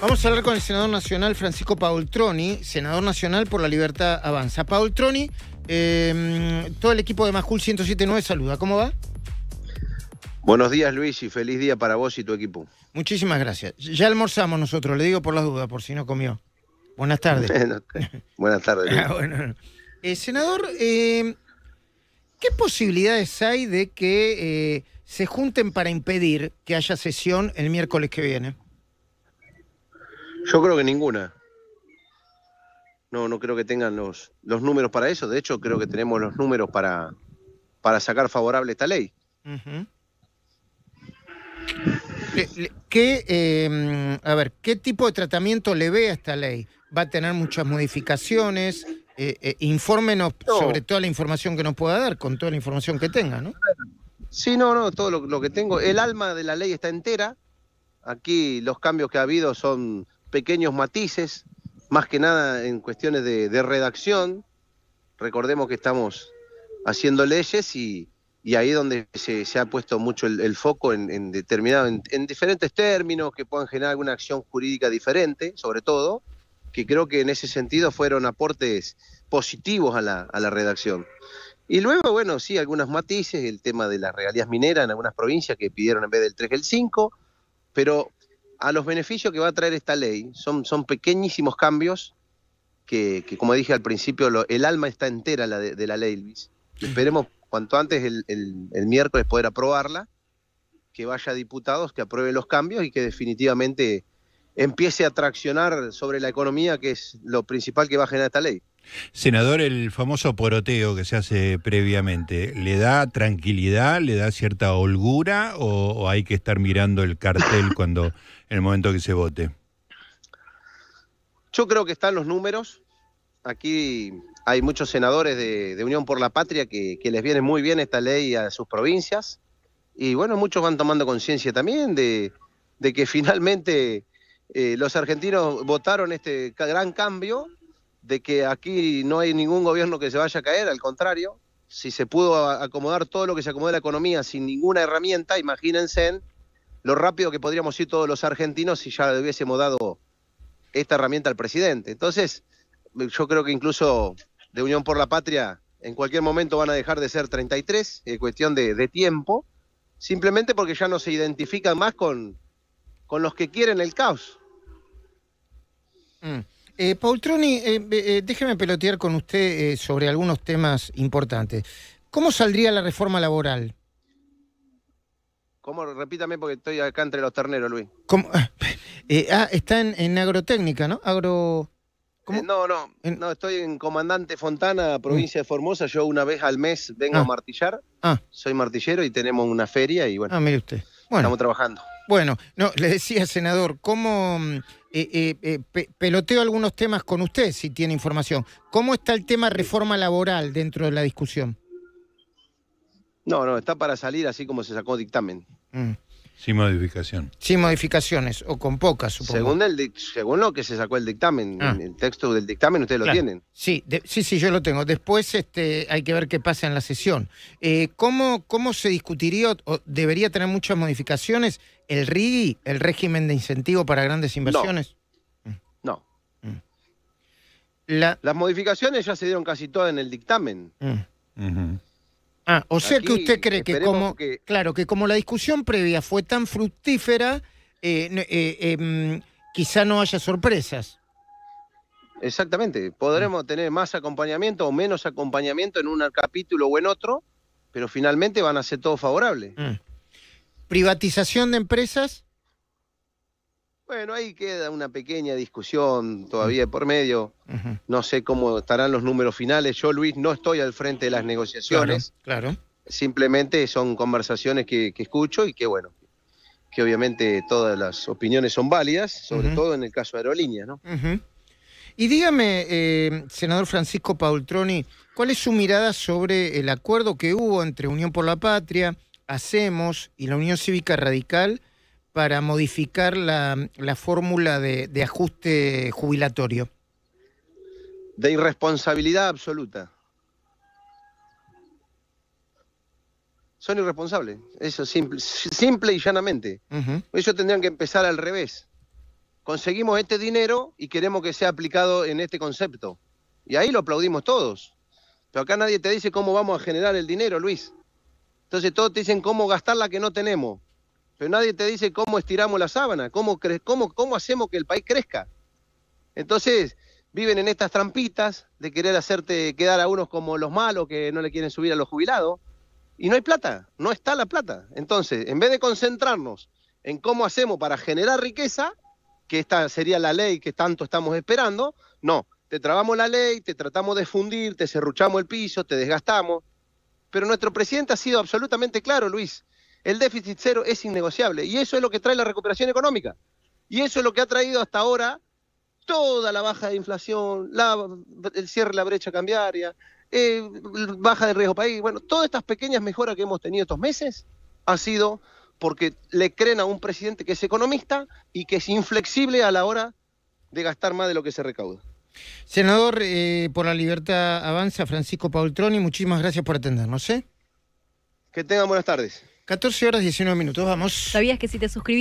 Vamos a hablar con el senador nacional Francisco Paoltroni, senador nacional por la libertad avanza. Paoltroni, eh, todo el equipo de Majul 1079 saluda. ¿Cómo va? Buenos días, Luis, y feliz día para vos y tu equipo. Muchísimas gracias. Ya almorzamos nosotros, le digo por las dudas, por si no comió. Buenas tardes. Buenas tardes. Ah, eh, senador, em, ¿qué posibilidades hay de que eh, se junten para impedir que haya sesión el miércoles que viene? Yo creo que ninguna. No, no creo que tengan los, los números para eso. De hecho, creo que tenemos los números para, para sacar favorable esta ley. ¿Qué, em, a ver, ¿Qué tipo de tratamiento le ve a esta ley? ¿Va a tener muchas modificaciones? Eh, eh infórmenos sobre toda la información que nos pueda dar, con toda la información que tenga, ¿no? Sí, no, no, todo lo que tengo. El alma de la ley está entera. Aquí los cambios que ha habido son pequeños matices, más que nada en cuestiones de, redacción. Recordemos que estamos haciendo leyes y, y ahí es donde se, ha puesto mucho el, foco en, determinado, en, diferentes términos que puedan generar alguna acción jurídica diferente, sobre todo, que creo que en ese sentido fueron aportes positivos a la, a la redacción. Y luego, bueno, sí, algunos matices, el tema de las regalías mineras en algunas provincias que pidieron en vez del 3 el 5, pero a los beneficios que va a traer esta ley. Son, son pequeñísimos cambios que, como dije al principio, el alma está entera de, la ley, Luis. Esperemos cuanto antes el, miércoles poder aprobarla, que vaya a diputados, que aprueben los cambios y que definitivamente empiece a traccionar sobre la economía, que es lo principal que va a generar esta ley. Senador, el famoso poroteo que se hace previamente, ¿le da tranquilidad, le da cierta holgura o, hay que estar mirando el cartel cuando en el momento que se vote? Yo creo que están los números. Aquí hay muchos senadores de, Unión por la Patria que, les viene muy bien esta ley a sus provincias. Y bueno, muchos van tomando conciencia también de, que finalmente eh, los argentinos votaron este gran cambio de que aquí no hay ningún gobierno que se vaya a caer, al contrario, si se pudo acomodar todo lo que se acomodó la economía sin ninguna herramienta, imagínense lo rápido que podríamos ir todos los argentinos si ya le hubiésemos dado esta herramienta al presidente. Entonces, yo creo que incluso de Unión por la Patria en cualquier momento van a dejar de ser 33, es cuestión de, tiempo, simplemente porque ya no se identifican más con, con los que quieren el caos. Mm. Eh, Paul Poltroni, eh, eh, déjeme pelotear con usted sobre algunos temas importantes. ¿Cómo saldría la reforma laboral? ¿Cómo? Repítame porque estoy acá entre los terneros, Luis. ¿Cómo? ah, ah está en, agrotécnica, ¿no? Agro... no, no, no, estoy en Comandante Fontana, provincia mm. de Formosa. Yo una vez al mes vengo a ah. martillar. Ah. Soy martillero y tenemos una feria y bueno. Ah, mire usted. Bueno, estamos trabajando. Bueno, no, le decía, senador, ¿cómo eh, eh, eh peloteo algunos temas con usted, si tiene información. ¿Cómo está el tema reforma laboral dentro de la discusión? No, no, está para salir así como se sacó dictamen. Mm. Sin modificación. Sin modificaciones, o con pocas, supongo. Según, según lo que se sacó el dictamen, ah. el texto del dictamen, ustedes lo tienen. Sí, sí, sí, yo lo tengo. Después este, hay que ver qué pasa en la sesión. Eh, ¿cómo, se discutiría o debería tener muchas modificaciones el RIGI, el régimen de incentivo para grandes inversiones? No. Mm. Mm. Las modificaciones ya se dieron casi todas en el dictamen. Mm. Ah, o sea que usted cree que como, claro, que como la discusión previa fue tan fructífera, eh, eh, em, quizá no haya sorpresas. Exactamente, podremos tener más acompañamiento o menos acompañamiento en un capítulo o en otro, pero finalmente van a ser todos favorables. Mm. ¿Privatización de empresas? Bueno, ahí queda una pequeña discusión todavía por medio. No sé cómo estarán los números finales. Yo, Luis, no estoy al frente de las negociaciones. Claro. Simplemente son conversaciones que, escucho y que, bueno, que obviamente todas las opiniones son válidas, sobre todo en el caso de Aerolíneas, ¿no? Y dígame, eh, senador Francisco Paultroni, ¿cuál es su mirada sobre el acuerdo que hubo entre Unión por la Patria, Hacemos y la Unión Cívica Radical? para modificar la, fórmula de, ajuste jubilatorio? De irresponsabilidad absoluta. son irresponsables. Eso simple, simple y llanamente. Eso Ellos tendrían que empezar al revés. Conseguimos este dinero y queremos que sea aplicado en este concepto. Y ahí lo aplaudimos todos. Pero acá nadie te dice cómo vamos a generar el dinero, Luis. Entonces todos te dicen cómo gastar la que no tenemos. Pero nadie te dice cómo estiramos la sábana, cómo, cómo, cómo hacemos que el país crezca. Entonces, viven en estas trampitas de querer hacerte quedar a unos como los malos que no le quieren subir a los jubilados. Y no hay plata, no está la plata. Entonces, en vez de concentrarnos en cómo hacemos para generar riqueza, que esta sería la ley que tanto estamos esperando, no, te trabamos la ley, te tratamos de fundir, te cerruchamos el piso, te desgastamos. Pero nuestro presidente ha sido absolutamente claro, Luis. El déficit cero es innegociable y eso es lo que trae la recuperación económica. Y eso es lo que ha traído hasta ahora toda la baja de inflación, el cierre de la brecha cambiaria, eh, baja de riesgo país. Bueno, todas estas pequeñas mejoras que hemos tenido estos meses ha sido porque le creen a un presidente que es economista y que es inflexible a la hora de gastar más de lo que se recauda. Senador, eh, por la libertad avanza Francisco Paultroni, muchísimas gracias por atendernos. ¿eh? Que tengan buenas tardes. 14 horas 19 minutos, vamos. ¿Sabías que si te suscribís?